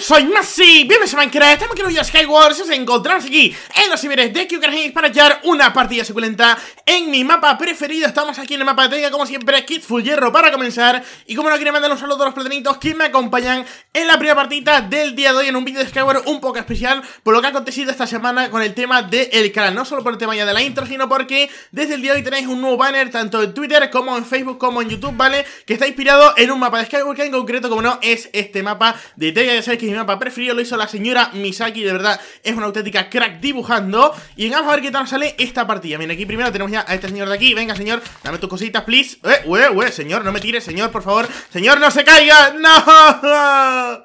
soy Masi, bienvenidos a Minecraft, estamos aquí en Skyward, os encontramos aquí en los niveles de QCrash para echar una partida suculenta en mi mapa preferido, estamos aquí en el mapa de Tega, como siempre, Kid Full Hierro para comenzar y como no quiero mandar un saludo a los platinitos que me acompañan en la primera partida del día de hoy en un vídeo de Skyward un poco especial por lo que ha acontecido esta semana con el tema del canal, no solo por el tema ya de la intro, sino porque desde el día de hoy tenéis un nuevo banner tanto en Twitter como en Facebook como en YouTube, ¿vale? Que está inspirado en un mapa de Skyward que en concreto, como no, es este mapa de Tega. Ya sabéis que mi mapa preferido lo hizo la señora Misaki, de verdad, es una auténtica crack dibujando. Y vamos a ver qué tal sale esta partida. Miren, aquí primero tenemos ya a este señor de aquí. Venga, señor, dame tus cositas, please. Eh, we, eh, we, eh, señor, no me tires, señor, por favor. Señor, no se caiga. No.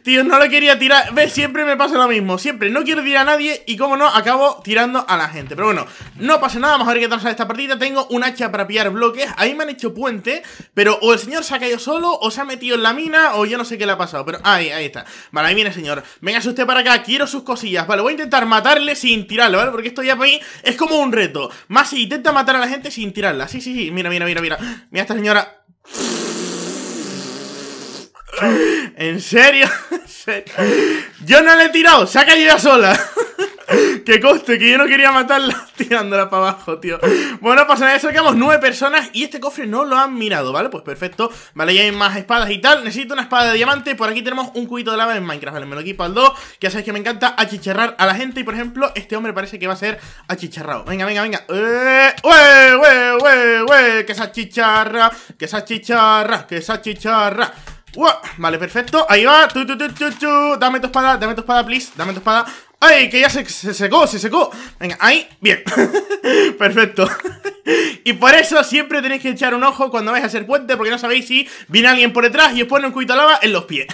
Tío, no lo quería tirar. Ve, siempre me pasa lo mismo. Siempre no quiero tirar a nadie y como no, acabo tirando a la gente. Pero bueno, no pasa nada. Vamos a ver qué tal sale esta partida. Tengo un hacha para pillar bloques. Ahí me han hecho puente, pero o el señor se ha caído solo o se ha metido en la mina o yo no sé qué le ha pasado. Pero Ahí, ahí está. Vale, ahí viene, señor. Véngase usted para acá, quiero sus cosillas. Vale, voy a intentar matarle sin tirarlo, ¿vale? Porque esto ya para mí es como un reto. Más si intenta matar a la gente sin tirarla. Sí, sí, sí. Mira, mira, mira, mira. Mira esta señora. ¿En serio? ¿En serio? Yo no le he tirado, se ha caído sola. Que coste, que yo no quería matarla tirándola para abajo, tío. Bueno, pasa pues nada, sacamos nueve personas y este cofre no lo han mirado, ¿vale? Pues perfecto. Vale, ya hay más espadas y tal. Necesito una espada de diamante. Por aquí tenemos un cubito de lava en Minecraft, ¿vale? Me lo equipo al dos que ya sabéis que me encanta achicharrar a la gente. Y por ejemplo, este hombre parece que va a ser achicharrado. Venga, venga, venga. ue, ue, ue! ¡Que se achicharra! ¡Que se achicharra! ¡Que se achicharra! Uah, vale, perfecto, ahí va, tu, tu, tu, tú, dame tu espada, dame tu espada, please, dame tu espada ¡Ay, que ya se, secó, se secó! Venga, ahí, bien. Perfecto. y por eso siempre tenéis que echar un ojo cuando vais a hacer puente, porque no sabéis si viene alguien por detrás y os pone un cubito lava en los pies.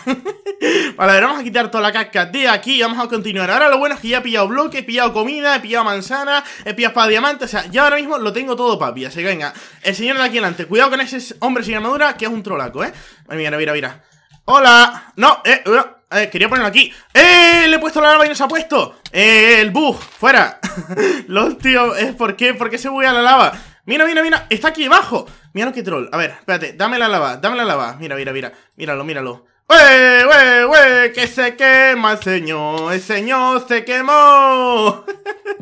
vale, a ver, vamos a quitar toda la casca de aquí y vamos a continuar. Ahora lo bueno es que ya he pillado bloques, he pillado comida, he pillado manzana, he pillado espada diamantes. O sea, ya ahora mismo lo tengo todo, papi. Así que venga, el señor de aquí adelante. Cuidado con ese hombre sin armadura, que es un trolaco, ¿eh? Mira, mira, mira. Hola. No, eh, no. Eh, quería ponerlo aquí. ¡Eh! Le he puesto la lava y no se ha puesto. ¡Eh! El bug, fuera. Los tíos eh, ¿por qué? ¿Por qué se voy a la lava? Mira, mira, mira, está aquí abajo. Mira lo que troll. A ver, espérate, dame la lava, dame la lava. Mira, mira, mira. Míralo, míralo. ¡Wey, ¡Eh, eh, eh! que se quema el señor! ¡El señor se quemó!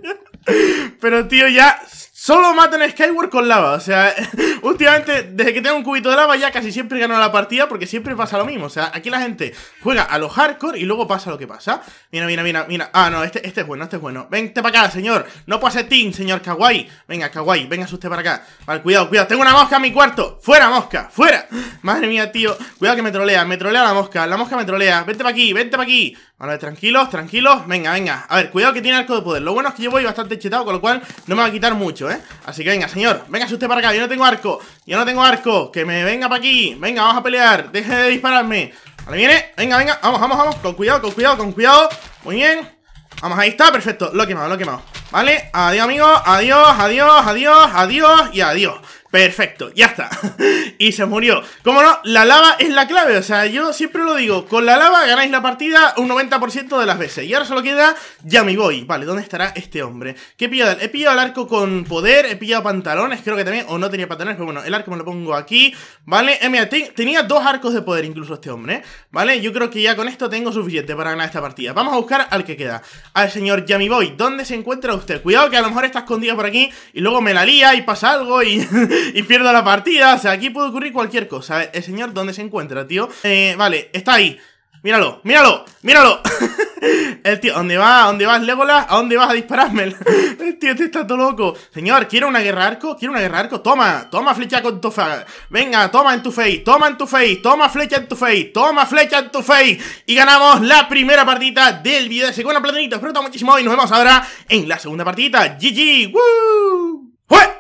Pero tío, ya Solo matan a Skyward con lava. O sea, últimamente, desde que tengo un cubito de lava, ya casi siempre gano la partida porque siempre pasa lo mismo. O sea, aquí la gente juega a los hardcore y luego pasa lo que pasa. Mira, mira, mira, mira. Ah, no, este, este es bueno, este es bueno. Vente para acá, señor. No hacer team, señor Kawaii. Venga, Kawaii, venga usted para acá. Vale, cuidado, cuidado. Tengo una mosca en mi cuarto. Fuera, mosca, fuera. Madre mía, tío. Cuidado que me trolea, me trolea la mosca. La mosca me trolea. Vente para aquí, vente para aquí. Vale, tranquilos, tranquilos Venga, venga A ver, cuidado que tiene arco de poder Lo bueno es que yo voy bastante chetado Con lo cual no me va a quitar mucho, ¿eh? Así que venga, señor Venga, usted para acá Yo no tengo arco Yo no tengo arco Que me venga para aquí Venga, vamos a pelear Deje de dispararme Vale, viene Venga, venga Vamos, vamos, vamos Con cuidado, con cuidado, con cuidado Muy bien Vamos, ahí está Perfecto Lo he quemado, lo he quemado Vale Adiós, amigo, Adiós, adiós, adiós, adiós Y adiós Perfecto, ya está. y se murió. Como no, la lava es la clave. O sea, yo siempre lo digo. Con la lava ganáis la partida un 90% de las veces. Y ahora solo queda ya me Vale, ¿dónde estará este hombre? ¿Qué he pillado? He pillado el arco con poder. He pillado pantalones, creo que también. O no tenía pantalones, pero bueno, el arco me lo pongo aquí. Vale, eh, tenía dos arcos de poder incluso este hombre. Vale, yo creo que ya con esto tengo suficiente para ganar esta partida. Vamos a buscar al que queda. Al señor Yami Boy. ¿Dónde se encuentra usted? Cuidado que a lo mejor está escondido por aquí. Y luego me la lía y pasa algo y... y pierdo la partida. O sea, aquí puede ocurrir cualquier cosa. El señor, ¿dónde se encuentra, tío? Eh, vale, está ahí. Míralo, míralo, míralo. El tío, ¿dónde va? ¿Dónde vas, Legolas? ¿A dónde vas a dispararme? El tío, este está todo loco. Señor, ¿quiere una guerra arco? ¿Quiere una guerra arco? Toma, toma flecha con tu face. Venga, toma en tu face, toma en tu face, toma flecha en tu face, toma flecha en tu face. Y ganamos la primera partida del video de segunda platinita Espero muchísimo y nos vemos ahora en la segunda partida. GG, ¡Woo!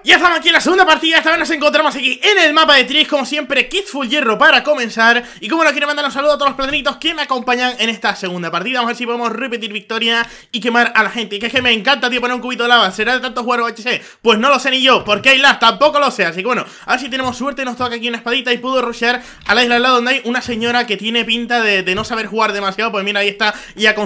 Ya estamos aquí en la segunda partida, esta vez nos encontramos aquí en el mapa de Tris, como siempre, Full Hierro para comenzar Y como no quiero mandar un saludo a todos los planetitos que me acompañan en esta segunda partida Vamos a ver si podemos repetir victoria y quemar a la gente Que es que me encanta, tío, poner un cubito de lava, ¿será de tanto jugar HC? Pues no lo sé ni yo, porque hay las? tampoco lo sé Así que bueno, a ver si tenemos suerte, nos toca aquí una espadita y puedo rushear a la isla al lado donde hay una señora que tiene pinta de, no saber jugar demasiado Pues mira, ahí está, y a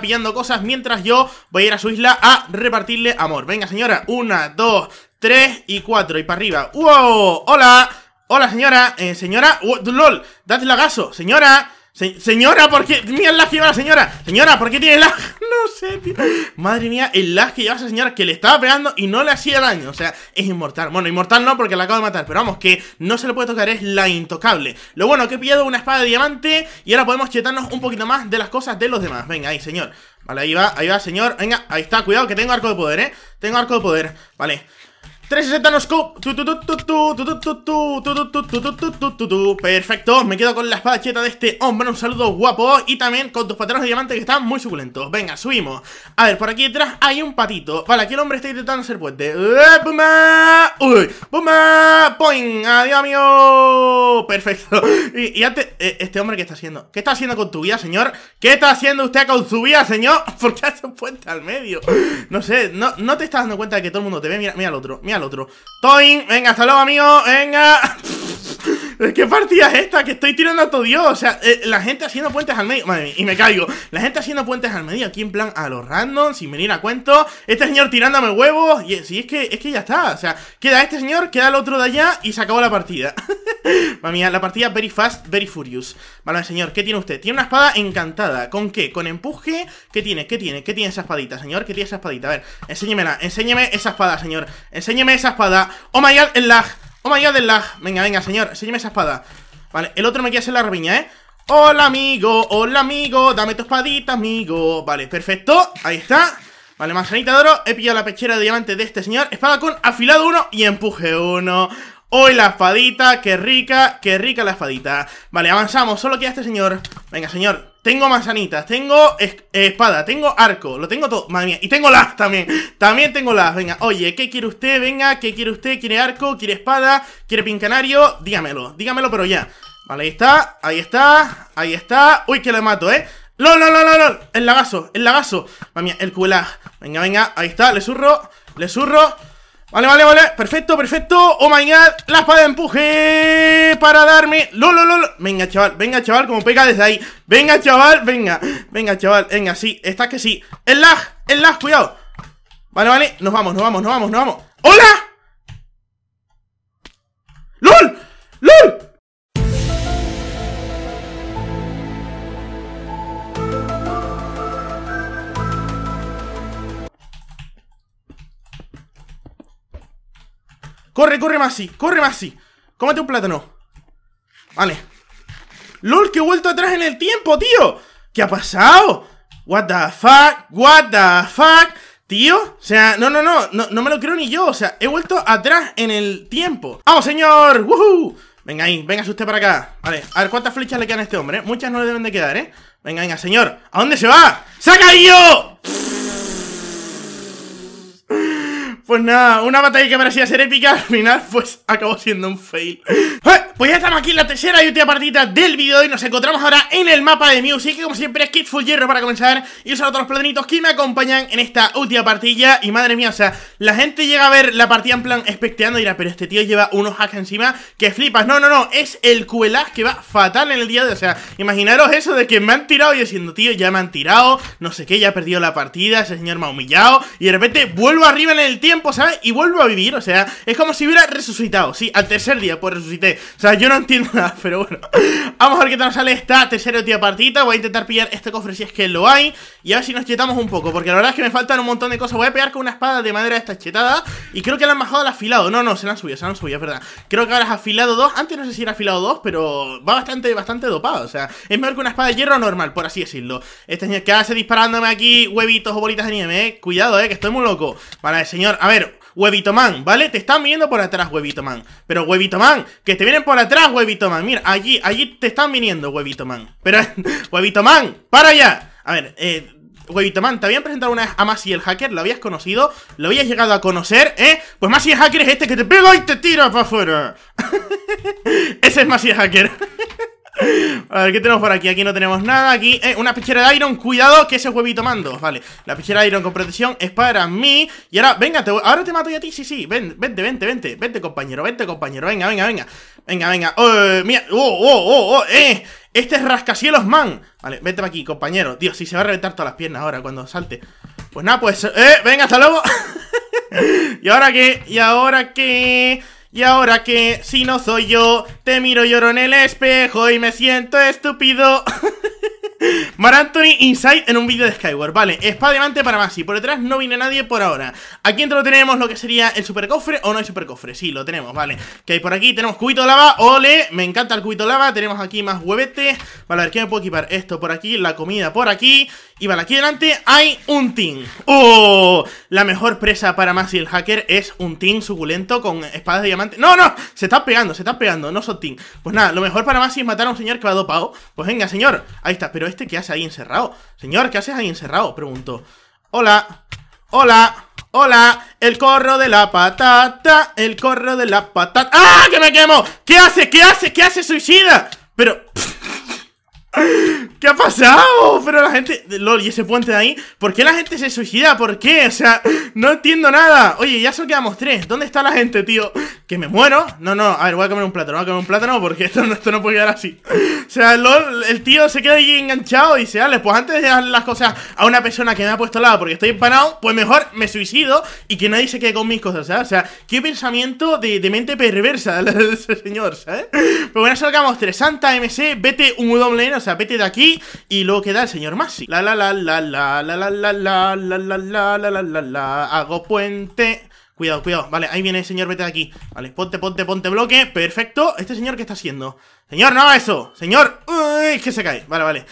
pillando cosas, mientras yo voy a ir a su isla a repartirle amor Venga señora, una, dos, 3 y 4 y para arriba. ¡Wow! ¡Hola! ¡Hola, señora! Eh, señora, uh, ¡lol! ¡Date lagazo! ¡Señora! señora, ¿por qué? Mira el lag la señora. Señora, ¿por qué tiene lag? No sé, tío. Madre mía, el lag que lleva esa señora que le estaba pegando y no le hacía daño. O sea, es inmortal. Bueno, inmortal no porque la acabo de matar. Pero vamos, que no se le puede tocar, es la intocable. Lo bueno, que he pillado una espada de diamante y ahora podemos chetarnos un poquito más de las cosas de los demás. Venga, ahí, señor. Vale, ahí va, ahí va, señor. Venga, ahí está, cuidado que tengo arco de poder, ¿eh? Tengo arco de poder. Vale. 360 no scope Perfecto, me quedo con la espada cheta de este hombre Un saludo guapo Y también con tus patrones de diamante que están muy suculentos Venga, subimos A ver, por aquí detrás hay un patito Vale, aquí el hombre está intentando hacer puente ¡Bumba! ¡Uy! ¡Bumba! ¡Poing! ¡Adiós, amigo! Perfecto y, antes, este hombre, ¿qué está haciendo? ¿Qué está haciendo con tu vida, señor? ¿Qué está haciendo usted con su vida, señor? ¿Por qué hace un puente al medio? No sé, no, no te estás dando cuenta de que todo el mundo te ve Mira, mira al otro, mira al otro. Toin, venga, hasta luego, amigo, venga. ¿Qué partida es esta? Que estoy tirando a todo Dios. O sea, eh, la gente haciendo puentes al medio. Madre mía, y me caigo. La gente haciendo puentes al medio aquí en plan a los random, sin venir a cuento. Este señor tirándome huevos. Y es que, es que ya está. O sea, queda este señor, queda el otro de allá y se acabó la partida. Madre mía, la partida very fast, very furious. Vale, señor, ¿qué tiene usted? Tiene una espada encantada. ¿Con qué? ¿Con empuje? ¿Qué tiene? ¿Qué tiene? ¿Qué tiene esa espadita, señor? ¿Qué tiene esa espadita? A ver, enséñemela. Enséñeme esa espada, señor. Enséñeme esa espada. Oh my god, el lag. Oh my god, lag. Venga, venga, señor, enséñame esa espada. Vale, el otro me quiere hacer la rabiña, ¿eh? Hola, amigo, hola, amigo, dame tu espadita, amigo. Vale, perfecto, ahí está. Vale, manzanita de oro, he pillado la pechera de diamante de este señor Espada con afilado uno y empuje 1 Hoy la espadita, qué rica, qué rica la espadita Vale, avanzamos, solo queda este señor Venga, señor, tengo manzanitas, tengo espada, tengo arco Lo tengo todo, madre mía, y tengo las también También tengo las, venga, oye, ¿qué quiere usted? Venga, ¿qué quiere usted? ¿Quiere arco? ¿Quiere espada? ¿Quiere pincanario? Dígamelo, dígamelo pero ya Vale, ahí está, ahí está, ahí está Uy, que le mato, ¿eh? ¡Lol, lol, lol, lol! El lagazo, el lagazo Madre mía, el cuelaj Venga, venga, ahí está, le zurro, le zurro Vale, vale, vale. Perfecto, perfecto. Oh my god. La espada de empuje para darme. Lolo, lolo. Venga, chaval. Venga, chaval. Como pega desde ahí. Venga, chaval. Venga. Venga, chaval. Venga, sí. Está que sí. El lag. El lag. Cuidado. Vale, vale. Nos vamos, nos vamos, nos vamos, nos vamos. ¡Hola! ¡LOL! ¡LOL! Corre, corre, sí, corre, Masi. ¡Cómate un plátano. Vale. LOL, que he vuelto atrás en el tiempo, tío. ¿Qué ha pasado? What the fuck, what the fuck. Tío, o sea, no, no, no, no, me lo creo ni yo, o sea, he vuelto atrás en el tiempo ¡Vamos, señor! ¡Woohoo! Venga ahí, venga usted para acá Vale, a ver cuántas flechas le quedan a este hombre, Muchas no le deben de quedar, ¿eh? Venga, venga, señor, ¿a dónde se va? ¡Se ha caído! Pues nada, una batalla que parecía ser épica, al final pues acabó siendo un fail. ¡Eh! Pues ya estamos aquí en la tercera y última partida del vídeo y nos encontramos ahora en el mapa de Music que como siempre es Kid Full Hierro para comenzar y usar otros platanitos que me acompañan en esta última partilla y madre mía, o sea, la gente llega a ver la partida en plan especteando y dirá, pero este tío lleva unos hacks encima que flipas, no, no, no, es el QLAS que va fatal en el día de, hoy o sea, imaginaros eso de que me han tirado y diciendo, tío, ya me han tirado, no sé qué, ya he perdido la partida, ese señor me ha humillado y de repente vuelvo arriba en el tiempo y vuelvo a vivir, o sea, es como si hubiera resucitado. Sí, al tercer día, pues resucité. O sea, yo no entiendo nada, pero bueno. Vamos a ver qué tal sale esta tercera tía partida. Voy a intentar pillar este cofre si es que lo hay. Y a ver si nos chetamos un poco, porque la verdad es que me faltan un montón de cosas. Voy a pegar con una espada de madera esta chetada. Y creo que la han bajado al afilado. No, no, se la han subido, se han subido, es verdad. Creo que ahora es afilado dos Antes no sé si era afilado dos pero va bastante, bastante dopado. O sea, es mejor que una espada de hierro normal, por así decirlo. Este señor que hace disparándome aquí huevitos o bolitas de nieve, ¿eh? Cuidado, eh, que estoy muy loco. Vale, señor, a ver, Huevito Man, ¿vale? Te están viniendo por atrás, Huevito Man. Pero Huevito Man, que te vienen por atrás, Huevito Man. Mira, allí, allí te están viniendo, Huevito Man. Pero, Huevito Man, para allá. A ver, eh... Huevito Man, te habían presentado una vez a Masi el hacker, lo habías conocido, lo habías llegado a conocer, ¿eh? Pues Masi el hacker es este que te pega y te tira para afuera. Ese es Masi el hacker. A ver, ¿qué tenemos por aquí? Aquí no tenemos nada Aquí, eh, una pichera de Iron Cuidado que ese huevito mando Vale, la pichera de Iron con protección es para mí Y ahora, venga, ahora te mato yo a ti Sí, sí, ven, vente, vente, vente Vente, compañero, vente, compañero Venga, venga, venga Venga, venga oh, Mira, oh, oh, oh, oh Eh, este es rascacielos, man Vale, vente aquí, compañero Dios, si se va a reventar todas las piernas ahora cuando salte Pues nada, pues, eh, venga, hasta luego ¿Y ahora qué? ¿Y ahora qué? Y ahora que, si no soy yo, te miro lloro en el espejo y me siento estúpido. Mar Anthony Inside en un vídeo de Skyward Vale, espada diamante para y Por detrás no viene nadie por ahora Aquí dentro tenemos lo que sería el supercofre O no hay supercofre, sí, lo tenemos, vale Que hay por aquí, tenemos cubito lava, ole Me encanta el cubito lava, tenemos aquí más huevete, Vale, a ver, ¿qué me puedo equipar? Esto por aquí, la comida por aquí y vale, aquí delante hay un Ting. ¡Oh! La mejor presa para Masi el hacker es un Ting suculento con espadas de diamante. ¡No, no! Se está pegando, se está pegando, no son Ting. Pues nada, lo mejor para Masi es matar a un señor que va dopado. Pues venga, señor. Ahí está, pero este ¿qué hace ahí encerrado? Señor, ¿qué haces ahí encerrado? Preguntó. Hola, hola. Hola, el corro de la patata, el corro de la patata ¡Ah, que me quemo! ¿Qué hace? ¿Qué hace? ¿Qué hace? ¡Suicida! Pero... ¿Qué ha pasado? Pero la gente... Lol, y ese puente de ahí ¿Por qué la gente se suicida? ¿Por qué? O sea, no entiendo nada Oye, ya solo quedamos tres ¿Dónde está la gente, tío? ¿Que me muero? No, no, a ver, voy a comer un plátano Voy a comer un plátano porque esto, esto no puede quedar así O sea, lol, el tío se queda ahí enganchado Y dice, dale. pues antes de dar las cosas a una persona que me ha puesto al lado Porque estoy empanado Pues mejor me suicido Y que nadie se quede con mis cosas, ¿sabes? O sea, qué pensamiento de, mente perversa de ese señor, ¿sabes? Pero bueno, solo quedamos tres Santa MC, vete un WN, o sea vete de aquí y luego queda el señor Masi. La la la la la la la la la la la la la la la hago puente. Cuidado, cuidado. Vale, ahí viene el señor, vete de aquí. Vale, ponte, ponte, ponte bloque. Perfecto. ¿Este señor qué está haciendo? Señor, no, eso. Señor, uy, que se cae. Vale, vale.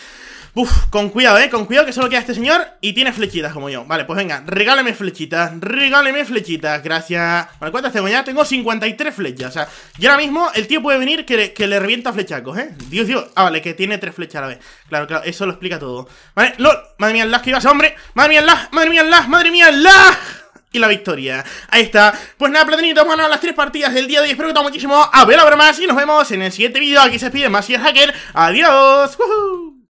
Uf, con cuidado, eh, con cuidado que solo queda este señor Y tiene flechitas como yo Vale, pues venga, regálame flechitas, regálame flechitas Gracias Vale, ¿cuántas tengo ya? Tengo 53 flechas, o sea Y ahora mismo el tío puede venir que, le revienta flechacos, eh Dios, Dios, ah, vale, que tiene tres flechas a la vez Claro, claro, eso lo explica todo Vale, lol, madre mía, el que iba hombre Madre mía, el madre mía, el madre mía, el y la victoria. Ahí está. Pues nada, a bueno, las tres partidas del día de hoy. Espero que te muchísimo. A ver, a más. Y nos vemos en el siguiente vídeo. Aquí se pide más y hacker. Adiós.